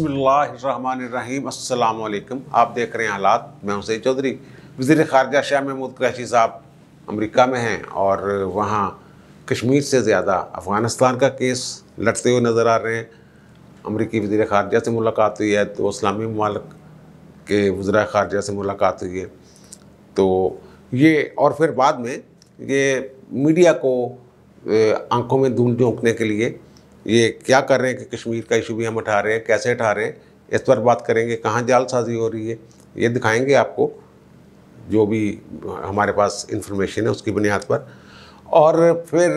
बसमीम अल्लाम आप देख रहे हैं हालात मैं हुसैन चौधरी वज़ी ख़ारजा शाह महमूद कैशी साहब अमरीका में हैं और वहाँ कश्मीर से ज़्यादा अफ़गानिस्तान का केस लड़ते हुए नज़र आ रहे हैं अमरीकी वज़ी ख़ारजा से मुलाकात हुई है तो इस्लामी ममालक के वज़रा ख़ारजा से मुलाकात हुई है तो ये और फिर बाद में ये मीडिया को आंखों में धूल झोंकने के लिए ये क्या कर रहे हैं कि कश्मीर का इशू भी हम उठा रहे हैं कैसे उठा रहे हैं इस पर बात करेंगे कहाँ जालसाजी हो रही है ये दिखाएंगे आपको जो भी हमारे पास इंफॉर्मेशन है उसकी बुनियाद पर और फिर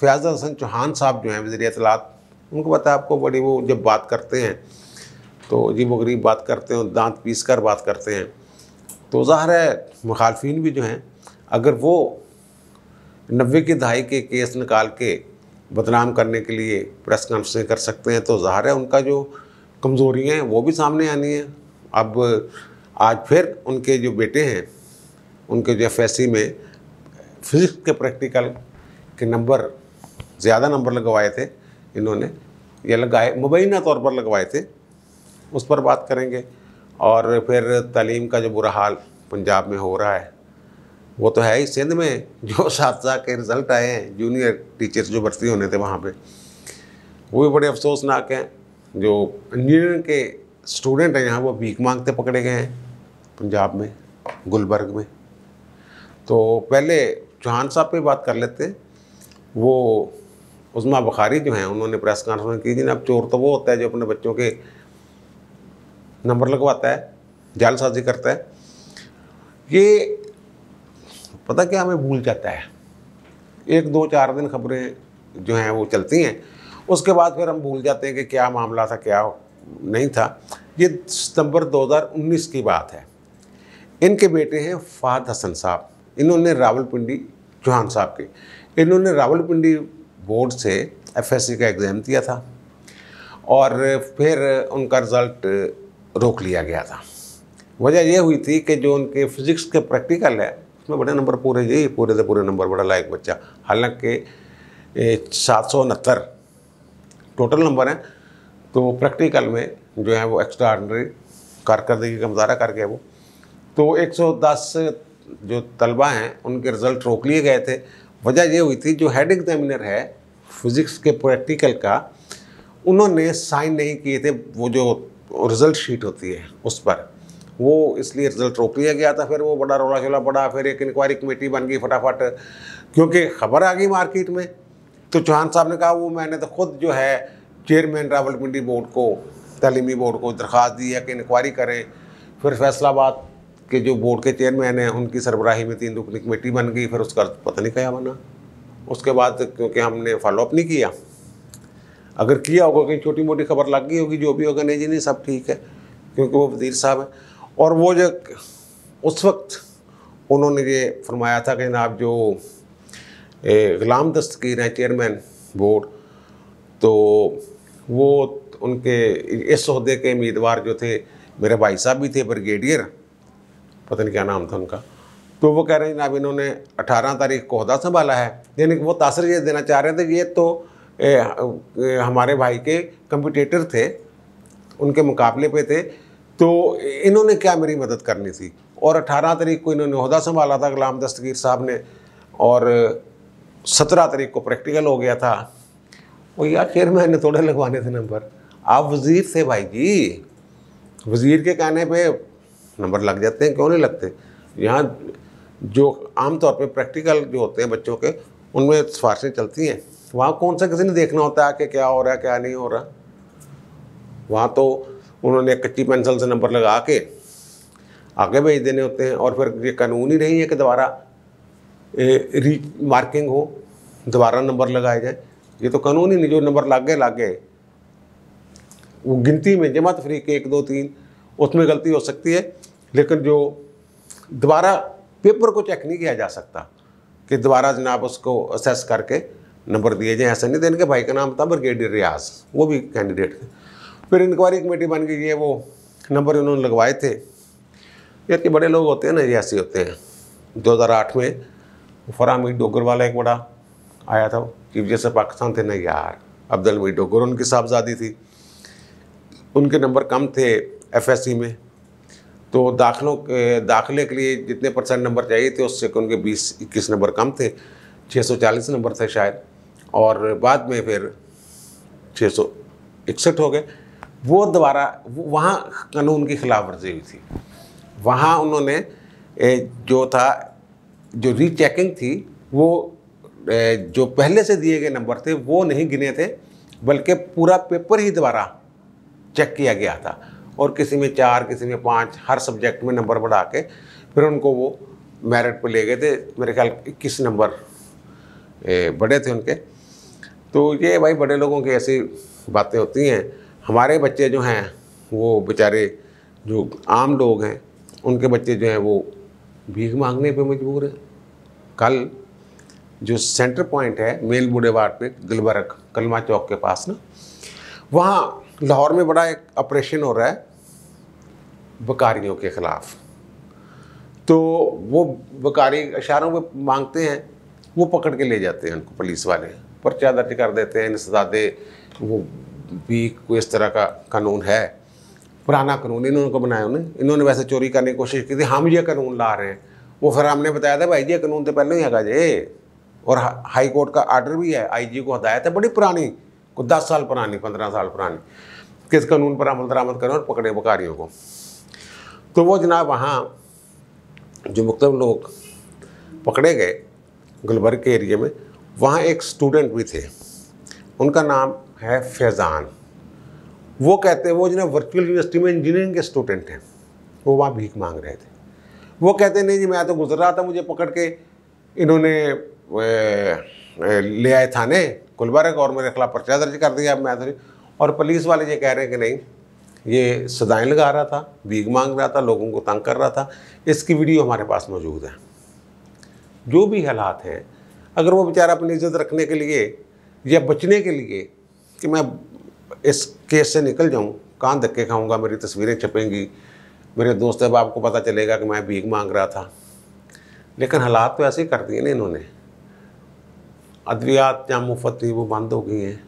फयाज हसन चौहान साहब जो हैं वजी अतलात उनको पता है आपको बड़ी वो जब बात करते हैं तो अजीब वरीब बात करते हैं दांत पीस कर बात करते हैं तो ज़ाहिर है मुखालफी भी जो हैं अगर वो नबे की दहाई के केस निकाल के बदनाम करने के लिए प्रेस कॉन्फ्रेंस कर सकते हैं तो ज़ाहिर है उनका जो कमज़ोरियाँ हैं वो भी सामने आनी है अब आज फिर उनके जो बेटे हैं उनके जो एफ में फिज़िक्स के प्रैक्टिकल के नंबर ज़्यादा नंबर लगवाए थे इन्होंने ये लगाए मुबैना तौर पर लगवाए थे उस पर बात करेंगे और फिर तलीम का जो बुरा हाल पंजाब में हो रहा है वो तो है ही सिंध में जो सादसा के रिज़ल्ट आए हैं जूनियर टीचर्स जो भर्ती होने थे वहाँ पे वो भी बड़े अफसोसनाक हैं जो इंजीनियरिंग के स्टूडेंट हैं यहाँ वो भीख मांगते पकड़े गए हैं पंजाब में गुलबर्ग में तो पहले चौहान साहब पे बात कर लेते हैं वो उजमा बखारी जो हैं उन्होंने प्रेस कॉन्फ्रेंस की जिन्हें अब चोर तो वो होता है जो अपने बच्चों के नंबर लगवाता है जालसाजी करता है ये पता क्या हमें भूल जाता है एक दो चार दिन खबरें जो हैं वो चलती हैं उसके बाद फिर हम भूल जाते हैं कि क्या मामला था क्या नहीं था ये सितंबर 2019 की बात है इनके बेटे हैं फाद हसन साहब इन्होंने रावलपिंडी चौहान साहब के इन्होंने रावलपिंडी बोर्ड से एफएससी का एग्ज़ाम दिया था और फिर उनका रिज़ल्ट रोक लिया गया था वजह यह हुई थी कि जो उनके फिज़िक्स के प्रैक्टिकल है उसमें बड़े नंबर पूरे जी पूरे से पूरे नंबर बड़ा लायक बच्चा हालांकि सात सौ उनहत्तर टोटल नंबर हैं तो प्रैक्टिकल में जो है वो एक्स्ट्रा ऑर्डनरी कारकर्दगी का कर करके वो तो 110 जो तलबा हैं उनके रिज़ल्ट रोक लिए गए थे वजह ये हुई थी जो हेड एग्जामिनर है फिज़िक्स के प्रैक्टिकल का उन्होंने साइन नहीं किए थे वो जो रिज़ल्ट शीट होती है उस पर वो इसलिए रिजल्ट रोक लिया गया था फिर वो बड़ा रोला चोला पड़ा फिर एक इंक्वायरी कमेटी बन गई फटाफट क्योंकि खबर आ गई मार्केट में तो चौहान साहब ने कहा वो मैंने तो खुद जो है चेयरमैन डेवलपमेंट बोर्ड को तलीमी बोर्ड को दरख्वास्त दी है कि इंक्वायरी करें फिर फैसलाबाद के जो बोर्ड के चेयरमैन हैं उनकी सरबराही में तीन रुकनी कमेटी बन गई फिर उसका पता नहीं क्या बना उसके बाद क्योंकि हमने फॉलोअप नहीं किया अगर किया होगा कहीं छोटी मोटी खबर लग गई होगी जो भी होगा नहीं जी नहीं सब ठीक है क्योंकि वो वजीर साहब हैं और वो जो उस वक्त उन्होंने ये फरमाया था कि जनाब जो गुलाम दस्तगीर हैं चेयरमैन बोर्ड तो वो उनके इस अहदे के उम्मीदवार जो थे मेरे भाई साहब भी थे ब्रिगेडियर पता नहीं क्या नाम था उनका तो वो कह रहे हैं जनाब इन्होंने 18 तारीख को अहदा संभाला है यानी वो तासर ये देना चाह रहे थे ये तो ए, ए, हमारे भाई के कंपिटेटर थे उनके मुकाबले पे थे तो इन्होंने क्या मेरी मदद करनी थी और 18 तारीख को इन्होंने अहदा संभाला था गुलाम दस्तगीर साहब ने और सत्रह तारीख को प्रैक्टिकल हो गया था वो यार चेयरमैन ने थोड़े लगवाने थे नंबर आप वज़ीर थे भाई जी वज़ीर के कहने पे नंबर लग जाते हैं क्यों नहीं लगते यहाँ जो आमतौर पे प्रैक्टिकल जो होते हैं बच्चों के उनमें सिफारशें चलती हैं वहाँ कौन सा किसी ने देखना होता है कि क्या हो रहा है क्या नहीं हो रहा वहाँ तो उन्होंने कच्ची पेंसिल से नंबर लगा के आगे भेज देने होते हैं और फिर ये कानून ही नहीं है कि दोबारा री मार्किंग हो दोबारा नंबर लगाए जाए ये तो कानून ही नहीं जो नंबर लग गए लग गए वो गिनती में जमा तफरी के एक दो तीन उसमें गलती हो सकती है लेकिन जो दोबारा पेपर को चेक नहीं किया जा सकता कि दोबारा जनाब उसको असेस करके नंबर दिए जाए ऐसा नहीं देने के भाई का नाम था ब्रिगेडियर रियाज वो भी कैंडिडेट थे फिर इंक्वायरी कमेटी बन गई है वो नंबर उन्होंने लगवाए थे यार के बड़े लोग होते हैं ना रियासी होते हैं 2008 में फराम मीर डोगर वाला एक बड़ा आया था चीफ जैसे पाकिस्तान थे ना यार अब्दुल मई डोगर उनकी साहबजादी थी उनके नंबर कम थे एफ में तो दाखिलों के दाखिले के लिए जितने परसेंट नंबर चाहिए थे उससे उनके बीस इक्कीस नंबर कम थे 640 नंबर थे शायद और बाद में फिर इकसठ हो गए वो द्वारा वहाँ कानून की खिलाफ वर्जी हुई थी वहाँ उन्होंने जो था जो रीचेकिंग थी वो जो पहले से दिए गए नंबर थे वो नहीं गिने थे बल्कि पूरा पेपर ही दोबारा चेक किया गया था और किसी में चार किसी में पाँच हर सब्जेक्ट में नंबर बढ़ा के फिर उनको वो मेरिट पर ले गए थे मेरे ख्याल इक्कीस नंबर बड़े थे उनके तो ये भाई बड़े लोगों की ऐसी बातें होती हैं हमारे बच्चे जो हैं वो बेचारे जो आम लोग हैं उनके बच्चे जो हैं वो भीख मांगने पे मजबूर हैं कल जो सेंटर पॉइंट है मेल वार्ड पर गुलबर्ग कलमा चौक के पास ना वहाँ लाहौर में बड़ा एक ऑपरेशन हो रहा है बकारियों के ख़िलाफ़ तो वो बकारी इशारों में मांगते हैं वो पकड़ के ले जाते हैं उनको पुलिस वाले पर्चा दर्ज कर देते हैं सजाते वो भी कोई इस तरह का कानून है पुराना कानून इन्होंने को बनाया उन्हें इन्होंने वैसे चोरी करने की कोशिश की थी हम ये कानून ला रहे हैं वो फिर हमने बताया था भाई जी ये कानून तो पहले ही है जे और हाई कोर्ट का आर्डर भी है आईजी को हदायत है बड़ी पुरानी को दस साल पुरानी पंद्रह साल पुरानी किस कानून पर अमल दरामद करें और पकड़े बकारियों को तो वो जनाब वहाँ जो मुख्तम लोग पकड़े गए गुलबर्ग के एरिए में वहाँ एक स्टूडेंट भी थे उनका नाम है फैज़ान वो कहते हैं वो जिन्हें वर्चुअल यूनिवर्सिटी में इंजीनियरिंग के स्टूडेंट हैं वो वहाँ भीख मांग रहे थे वो कहते नहीं जी मैं तो गुजर रहा था मुझे पकड़ के इन्होंने ले आए थाने गुलबर्ग और मेरे खिलाफ पर्चा दर्ज कर दिया मैं तो और पुलिस वाले ये कह रहे हैं कि नहीं ये सदाएँ लगा रहा था भीख मांग रहा था लोगों को तंग कर रहा था इसकी वीडियो हमारे पास मौजूद है जो भी हालात हैं अगर वो बेचारा अपनी इज्जत रखने के लिए या बचने के लिए कि मैं इस केस से निकल जाऊँ कान धक्के खाऊँगा मेरी तस्वीरें छपेंगी मेरे दोस्त अब आपको पता चलेगा कि मैं भीख मांग रहा था लेकिन हालात तो ऐसे ही कर दिए ना इन्होंने अद्वियात जहाँ मुफ्त थी वो बंद हो गई हैं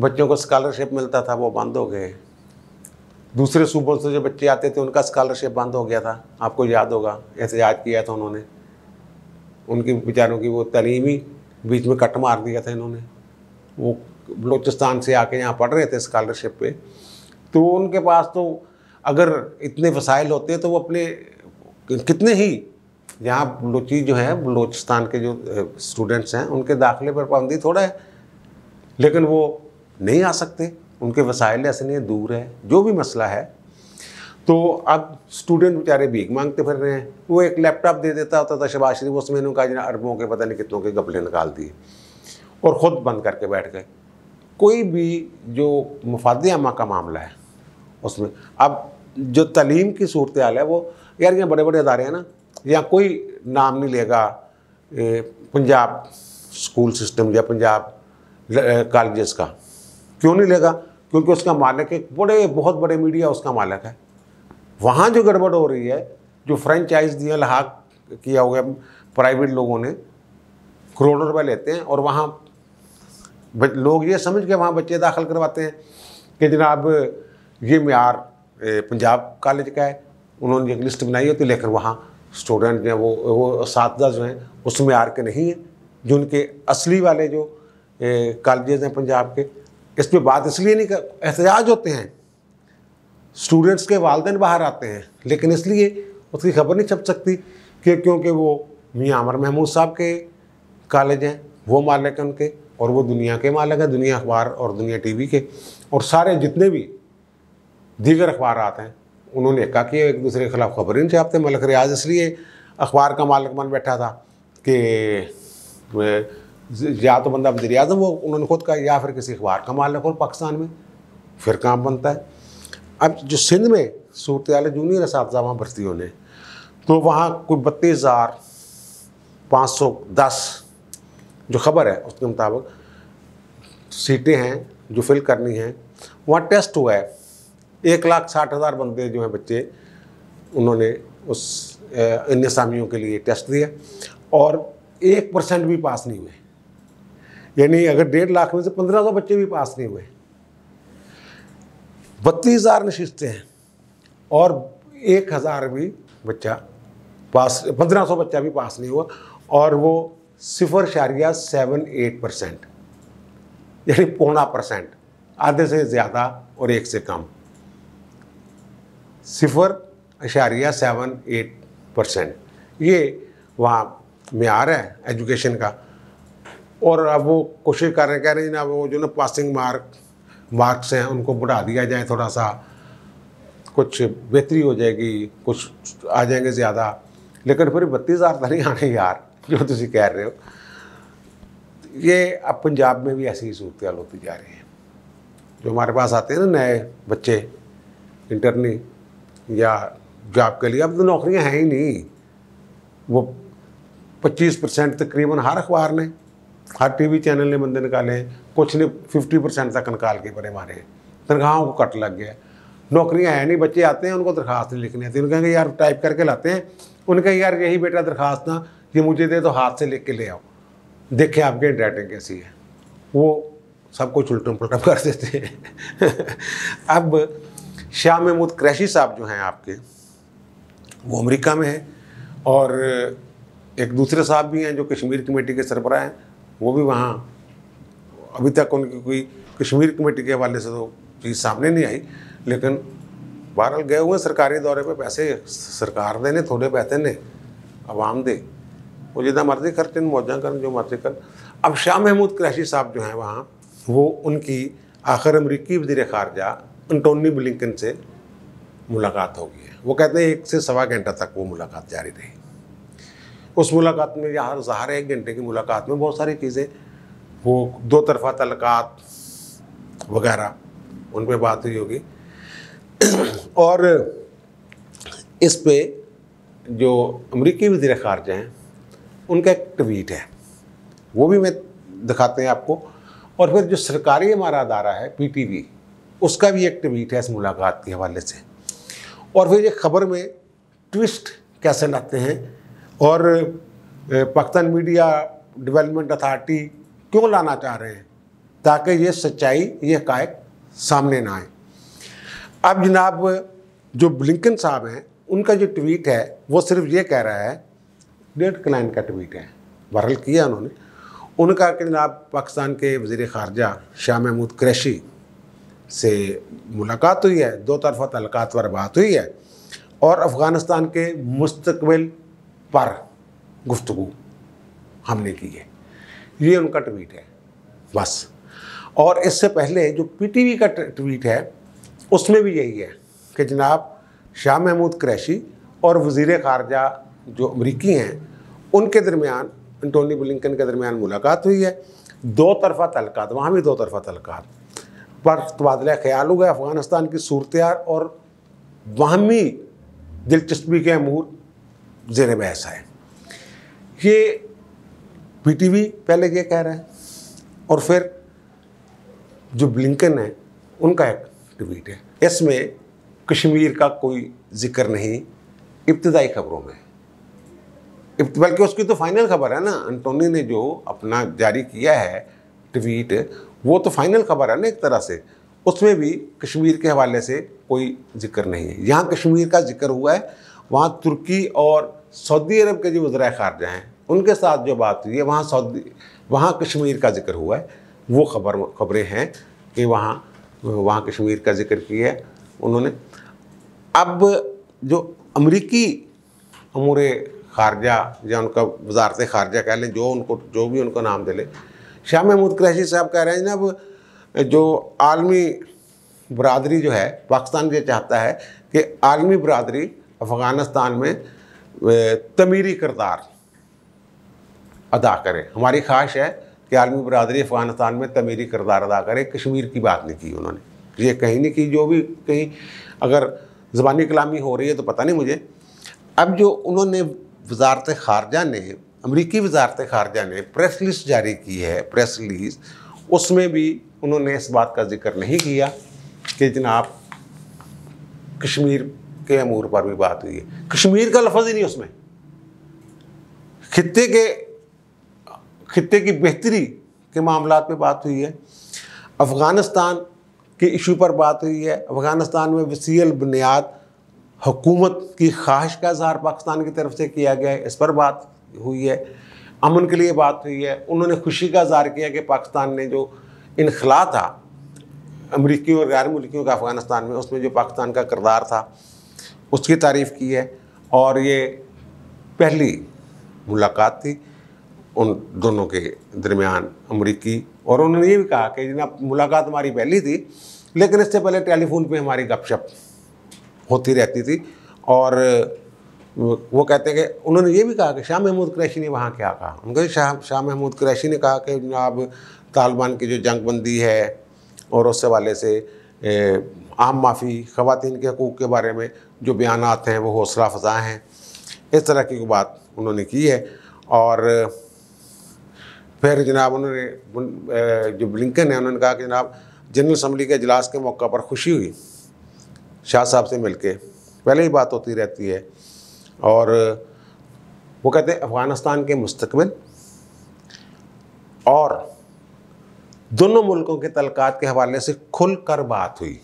बच्चों को स्कॉलरशिप मिलता था वो बंद हो गए दूसरे सूबों से जो बच्चे आते थे उनका स्कॉलरशिप बंद हो गया था आपको याद होगा एहतजाज किया था उन्होंने उनकी बेचारों की वो तलीमी ही बीच में कट मार दिया था इन्होंने वो बलोचिस्तान से आके यहाँ पढ़ रहे थे स्कॉलरशिप पे तो उनके पास तो अगर इतने वसाइल होते तो वो अपने कितने ही यहाँ बलोची जो है बलोचिस्तान के जो स्टूडेंट्स हैं उनके दाखिले पर पाबंदी थोड़ा है लेकिन वो नहीं आ सकते उनके वसाइल ऐसे नहीं दूर है जो भी मसला है तो अब स्टूडेंट बेचारे भीख मांगते फिर रहे हैं वो एक लैपटॉप दे देता होता था शबाज शरीफ उसमें इन्होंने कहा अरबों के पता नहीं कितनों के गपले निकाल दिए और ख़ुद बंद करके बैठ गए कोई भी जो मफाद अमा का मामला है उसमें अब जो तलीम की सूरत हाल है वो यार यहाँ बड़े बड़े अदारे हैं ना यहाँ कोई नाम नहीं लेगा पंजाब स्कूल सिस्टम या पंजाब कॉलेज का क्यों नहीं लेगा क्योंकि उसका मालिक एक बड़े बहुत बड़े मीडिया उसका मालिक है वहाँ जो गड़बड़ हो रही है जो फ्रेंचाइज दिया लहाक किया हुआ प्राइवेट लोगों ने करोड़ों रुपए लेते हैं और वहाँ लोग ये समझ के वहाँ बच्चे दाखिल करवाते हैं कि जनाब ये मैार पंजाब कॉलेज का है उन्होंने एक लिस्ट बनाई है लेकिन वहाँ स्टूडेंट जो हैं वो वो उस जो हैं उस मैार के नहीं हैं जो उनके असली वाले जो कॉलेज हैं पंजाब के इस पर बात इसलिए नहीं कर एहतजाज होते हैं स्टूडेंट्स के वालदेन बाहर आते हैं लेकिन इसलिए उसकी खबर नहीं छप सकती कि क्योंकि वो मियाँ अमर महमूद साहब के कॉलेज हैं वो मालिक हैं उनके और वो दुनिया के मालिक हैं दुनिया अखबार और दुनिया टीवी के और सारे जितने भी दीगर अखबार आते हैं उन्होंने कहा कि एक दूसरे के खिलाफ खबरें नहीं छापते मलक रियाज इसलिए अखबार का मालिक बन बैठा था कि या तो बंदा वजी अजम वो उन्होंने खुद कहा या फिर किसी अखबार का मालिक हो पाकिस्तान में फिर काम बनता है अब जो सिंध में सूरत आल जूनियर इस वहाँ भर्ती होने तो वहाँ कोई बत्तीस हज़ार पाँच सौ दस जो खबर है उसके मुताबिक सीटें हैं जो फिल करनी है वहाँ टेस्ट हुआ है एक लाख साठ हज़ार बंदे जो हैं बच्चे उन्होंने उस अन्य सामियों के लिए टेस्ट दिया और एक परसेंट भी पास नहीं हुए यानी अगर डेढ़ लाख में से पंद्रह सौ बच्चे भी पास नहीं हुए बत्तीस हज़ार नशिस्तें हैं और एक हज़ार भी बच्चा पास पंद्रह सौ बच्चा भी पास नहीं हुआ और वो सिफर शारिया सेवन एट परसेंट यानी पौना परसेंट आधे से ज़्यादा और एक से कम सिफर अशारिया सेवन एट परसेंट ये वहाँ मैार है एजुकेशन का और अब वो कोशिश कर रहे कह रहे हैं ना वो जो ना पासिंग मार्क मार्क्स हैं उनको बढ़ा दिया जाए थोड़ा सा कुछ बेहतरी हो जाएगी कुछ आ जाएंगे ज़्यादा लेकिन फिर बत्तीस हज़ार तो नहीं आने यार जो तुम कह रहे हो ये अब पंजाब में भी ऐसी ही सूरत होती जा रही है जो हमारे पास आते हैं ना नए बच्चे इंटरनी या जॉब के लिए अब तो नौकरियां हैं ही नहीं वो 25 परसेंट तकरीबन हर अखबार ने हर टीवी चैनल ने बंदे निकाले हैं कुछ ने 50 परसेंट तक निकाल के बड़े मारे हैं तनख्वाहों को कट लग गया नौकरियां हैं नहीं बच्चे आते हैं उनको दरखास्त नहीं लिखनी आती तो उनको कहेंगे यार टाइप करके लाते हैं उनका यार यही बेटा दरखास्त ना ये मुझे दे दो हाथ से ले के ले आओ देखें आपके हैंड कैसी है वो सब कुछ उल्टम पुलटम कर देते हैं अब शाह महमूद क्रैशी साहब जो हैं आपके वो अमेरिका में हैं और एक दूसरे साहब भी हैं जो कश्मीर कमेटी के सरबराह हैं वो भी वहाँ अभी तक उनकी कोई कश्मीर कमेटी के हवाले से तो चीज़ सामने नहीं आई लेकिन बहरहाल गए हुए सरकारी दौरे पे पैसे सरकार देने थोड़े पैसे ने आवाम दे वो जितना मर्जी करते हैं मुआवजा कर जो मर्जी कर अब शाह महमूद क्रैशी साहब जो हैं वहाँ वो उनकी आखिर अमरीकी वजीर खारजा एंटोनी ब्लिंकन से मुलाकात हो गई है वो कहते हैं एक से सवा घंटा तक वो मुलाकात जारी रही उस मुलाकात में या हर एक घंटे की मुलाकात में बहुत सारी चीज़ें वो दो तरफा तलकात वगैरह उन पर बात हुई होगी और इस पे जो अमरीकी वजी खारजा हैं उनका एक ट्वीट है वो भी मैं दिखाते हैं आपको और फिर जो सरकारी हमारा अदारा है पीटीवी उसका भी एक ट्वीट है इस मुलाकात के हवाले से और फिर ये खबर में ट्विस्ट कैसे लाते हैं और पाकिस्तान मीडिया डेवलपमेंट अथॉरिटी क्यों लाना चाह रहे हैं ताकि ये सच्चाई ये कायक सामने ना आए अब जनाब जो ब्लिंकन साहब हैं उनका जो ट्वीट है वो सिर्फ ये कह रहा है डेढ़ क्लाइन का ट्वीट है वायरल किया उन्होंने उनका कि जनाब पाकिस्तान के वजीर खारजा शाह महमूद क्रैशी से मुलाकात हुई है दो तरफा तलक़ात पर बात हुई है और अफ़गानिस्तान के मुस्तबिल पर गुफ्तु हमने की है ये उनका ट्वीट है बस और इससे पहले जो पीटीवी का ट्वीट है उसमें भी यही है कि जनाब शाह महमूद क्रैशी और वजीर ख़ारजा जो अमरीकी हैं उनके दरमियान एंटोनी ब्लिंकन के दरमियान मुलाकात हुई है दो तरफा तलकात वहाँ भी दो तरफा तलकात पर तबादला ख्याल हो गया अफ़गानिस्तान की सूरत और वहमी दिलचस्पी के अमूर जेर बहस आए ये पी टी वी पहले ये कह रहे हैं और फिर जो ब्लिंकन है उनका एक ट्वीट है इसमें कश्मीर का कोई जिक्र नहीं इब्तदाई खबरों में बल्कि उसकी तो फाइनल खबर है ना एंटोनी ने जो अपना जारी किया है ट्वीट वो तो फाइनल खबर है ना एक तरह से उसमें भी कश्मीर के हवाले से कोई जिक्र नहीं है यहाँ कश्मीर का जिक्र हुआ है वहाँ तुर्की और सऊदी अरब के जो वज्रा खारजा हैं उनके साथ जो बात हुई है वहाँ सऊदी वहाँ कश्मीर का जिक्र हुआ है वो खबर खबरें हैं कि वहाँ वहाँ कश्मीर का जिक्र किया है उन्होंने अब जो अमरीकी अमूरे खारजा या उनका वजारत खारजा कह लें जो उनको जो भी उनको नाम दे लें शाह महमूद क्रैशी साहब कह रहे हैं जनाब जो आलमी बरदरी जो है पाकिस्तान ये चाहता है कि आलमी बरदरी अफ़गानिस्तान में तमीरी करदार अदा करे हमारी ख्वाहिश है कि आलमी बरदरी अफ़गानिस्तान में तमीरी करदार अदा करे कश्मीर की बात नहीं की उन्होंने ये कहीं नहीं की जो भी कहीं अगर ज़बानी कलामी हो रही है तो पता नहीं मुझे अब जो उन्होंने वजारत खारजा ने अमरीकी वजारत खारजा ने प्रेस लिस्ट जारी की है प्रेस रिलीज उसमें भी उन्होंने इस बात का जिक्र नहीं किया कि जनाब कश्मीर के अमूर पर भी बात हुई है कश्मीर का लफज ही नहीं उसमें खत्े के खत्े की बेहतरी के मामला पर बात हुई है अफ़गानिस्तान के इशू पर बात हुई है अफ़गानिस्तान में वसील बुनियाद हुकूमत की ख्वाहिश का इजहार पाकिस्तान की तरफ से किया गया है इस पर बात हुई है अमन के लिए बात हुई है उन्होंने खुशी का इजहार किया कि पाकिस्तान ने जो इनखला था अमरीकी और गैर मुल्कियों का अफ़गानिस्तान में उसमें जो पाकिस्तान का करदार था उसकी तारीफ़ की है और ये पहली मुलाकात थी उन दोनों के दरमियान अमरीकी और उन्होंने ये भी कहा कि जनाब मुलाकात हमारी पहली थी लेकिन इससे पहले टेलीफोन पे हमारी गपशप होती रहती थी और वो कहते हैं कि उन्होंने ये भी कहा कि शाह महमूद क्रैशी ने वहाँ क्या कहा उनको शाह शाह महमूद क्रैशी ने कहा कि जनाब तालिबान की जो जंगबंदी है और उस हवाले से आम माफ़ी ख़वान के हकूक़ के बारे में जो बयान हैं वो हौसला फ़जा हैं इस तरह की बात उन्होंने की है और फिर जनाब उन्होंने जो ब्लिंकन है उन्होंने कहा कि जनाब जनरल असम्बली के अजलास के मौका पर खुशी हुई शाह साहब से मिल के पहले ही बात होती रहती है और वो कहते हैं अफ़गानिस्तान के मुस्तबिल और दोनों मुल्कों के तलकात के हवाले से खुल कर बात हुई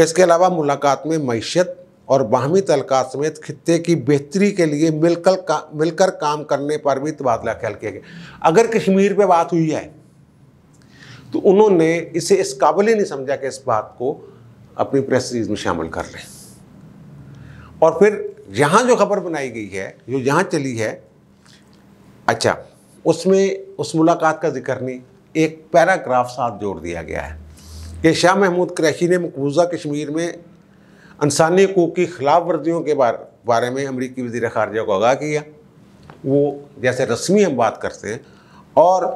इसके अलावा मुलाकात में मीशत और बाहमी तलकात समेत खत्े की बेहतरी के लिए मिलकर का मिलकर काम करने पर भी तबादला ख्याल किया गया अगर कश्मीर पे बात हुई है तो उन्होंने इसे इस काबिल ही नहीं समझा कि इस बात को अपनी प्रेस रिलीज में शामिल कर लें और फिर यहाँ जो खबर बनाई गई है जो यहाँ चली है अच्छा उसमें उस मुलाकात का जिक्र नहीं एक पैराग्राफ साथ जोड़ दिया गया है कि शाह महमूद क्रैशी ने मकबूजा कश्मीर में इंसानी हकूक़ की खिलाफ वर्जियों के बारे बारे में अमरीकी वजी खारजा को आगाह किया वो जैसे रस्मी हम बात करते हैं और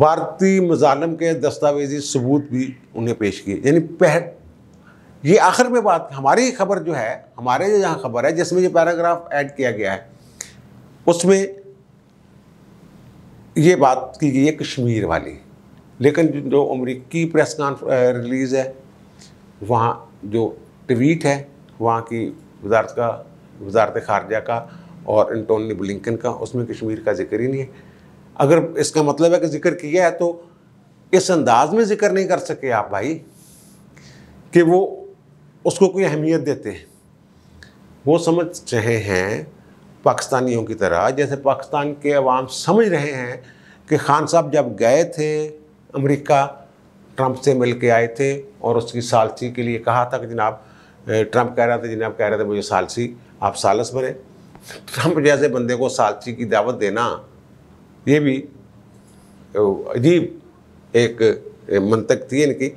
भारतीय मजालम के दस्तावेजी सबूत भी उन्हें पेश किए यानी ये आखिर में बात हमारी खबर जो है हमारे यहाँ खबर है जिसमें ये पैराग्राफ ऐड किया गया है उसमें ये बात की गई है कश्मीर वाली लेकिन जो अमरीकी प्रेस कॉन्फ्रेंस रिलीज़ है वहाँ जो ट्वीट है वहाँ की वजारत का वजारत खारजा का और एंटोनी ब्लिंकन का उसमें कश्मीर का जिक्र ही नहीं है अगर इसका मतलब है कि जिक्र किया है तो इस अंदाज में जिक्र नहीं कर सके आप भाई कि वो उसको कोई अहमियत देते हैं वो समझ रहे हैं पाकिस्तानियों की तरह जैसे पाकिस्तान के अवाम समझ रहे हैं कि खान साहब जब गए थे अमेरिका ट्रंप से मिल के आए थे और उसकी सालसी के लिए कहा था कि जनाब ट्रंप कह रहा था जनाब कह रहे थे मुझे सालसी आप सालस बने ट्रंप जैसे बंदे को सालसी की दावत देना ये भी अजीब एक मंतक थी इनकी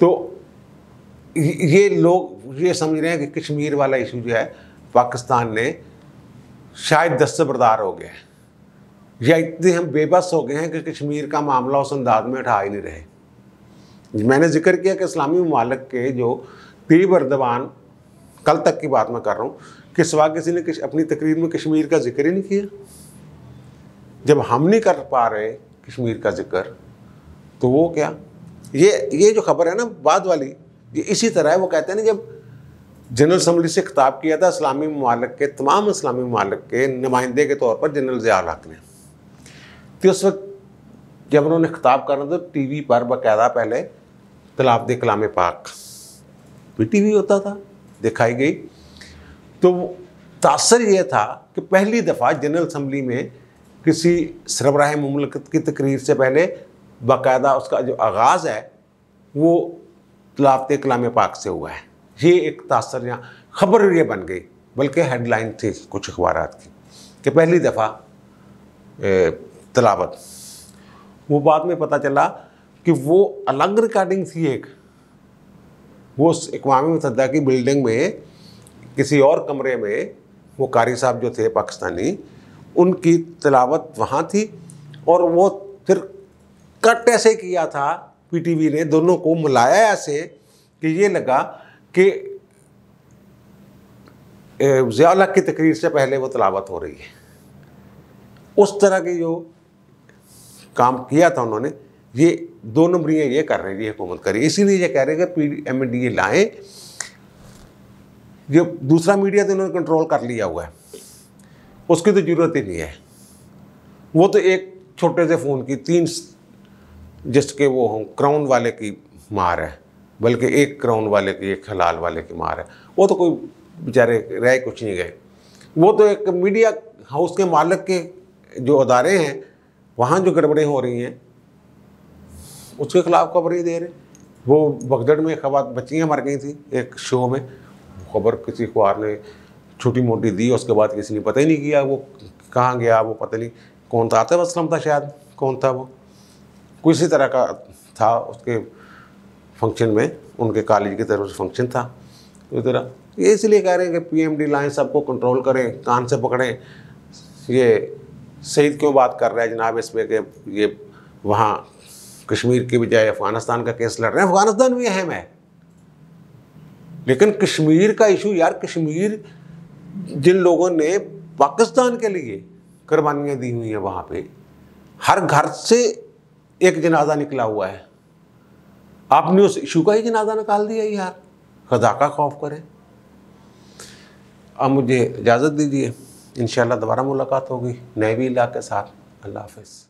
तो ये लोग ये समझ रहे हैं कि कश्मीर वाला इशू जो है पाकिस्तान ने शायद दस्तबरदार हो गया है या इतने हम बेबस हो गए हैं कि कश्मीर का मामला उस अंदाज में उठा ही नहीं रहे मैंने जिक्र किया कि इस्लामी ममालक के जो पी अर्दवान कल तक की बात मैं कर रहा हूँ कि सवा किसी ने किस, अपनी तकरीर में कश्मीर का जिक्र ही नहीं किया जब हम नहीं कर पा रहे कश्मीर का जिक्र तो वो क्या ये ये जो खबर है ना बाद वाली ये इसी तरह है वो कहते हैं ना जब जनरल असम्बली से खिताब किया था इस्लामी ममालक के तमाम इस्लामी ममालक के नुमाइंदे के तौर पर जनरल जयाल हक ने तो उस वक्त जब उन्होंने खिताब करना तो टी वी पर बायदा पहले तलाब दे कलाम पाक भी तो टी वी होता था दिखाई गई तो तासर यह था कि पहली दफ़ा जनरल असम्बली में किसी सरबराह ममलकत की तकरीर से पहले बाकायदा उसका जो आगाज़ है वो तलावते कलाम पाक से हुआ है ये एक तासर या खबर ये बन गई बल्कि हेडलाइन थी कुछ अखबार की कि पहली दफ़ा तलावत वो बाद में पता चला कि वो अलग रिकॉर्डिंग थी एक वो अकवा मतदा की बिल्डिंग में किसी और कमरे में वो कारी साहब जो थे पाकिस्तानी उनकी तलावत वहाँ थी और वो फिर कट ऐसे किया था पीटीवी ने दोनों को मिलाया ऐसे कि ये लगा कि ज़ियाला की तकरीर से पहले वो तलावत हो रही है उस तरह के जो काम किया था उन्होंने ये दो नंबरियाँ ये कर रही ये हुकूमत कर रही है इसीलिए ये कह रहे हैं कि पी एम डी ए लाएँ जो दूसरा मीडिया तो उन्होंने कंट्रोल कर लिया हुआ है उसकी तो ज़रूरत ही नहीं है वो तो एक छोटे से फ़ोन की तीन जिसके वो हों क्राउन वाले की मार है बल्कि एक क्राउन वाले की एक हलाल वाले की मार है वो तो कोई बेचारे रह कुछ नहीं गए वो तो एक मीडिया हाउस के मालिक के जो अदारे हैं वहाँ जो गड़बड़ें हो रही हैं उसके खिलाफ खबरें दे रहे वो बगदड़ में खबर बच्चियाँ मर गई थी एक शो में खबर किसी अखबार ने छोटी मोटी दी उसके बाद किसी ने पता ही नहीं किया वो कहाँ गया वो पता नहीं कौन था आतब असलम था शायद कौन था वो किसी तरह का था उसके फंक्शन में उनके कॉलेज की तरफ से फंक्शन था तो तरह ये इसलिए कह रहे हैं कि पीएमडी लाइन सबको कंट्रोल करें कान से पकड़ें ये शहीद क्यों बात कर रहे हैं जनाब इसमें कि ये वहाँ कश्मीर की बजाय अफ़गानिस्तान का केस लड़ रहे हैं अफ़गानिस्तान भी अहम है लेकिन कश्मीर का इशू यार कश्मीर जिन लोगों ने पाकिस्तान के लिए कुर्बानियाँ दी हुई हैं वहाँ पे हर घर से एक जनाजा निकला हुआ है आपने उस इशू का ही जनाजा निकाल दिया यार खजा का खौफ करें अब मुझे इजाज़त दीजिए इन दोबारा मुलाकात होगी नए भी इलाके के साथ अल्लाह हाफ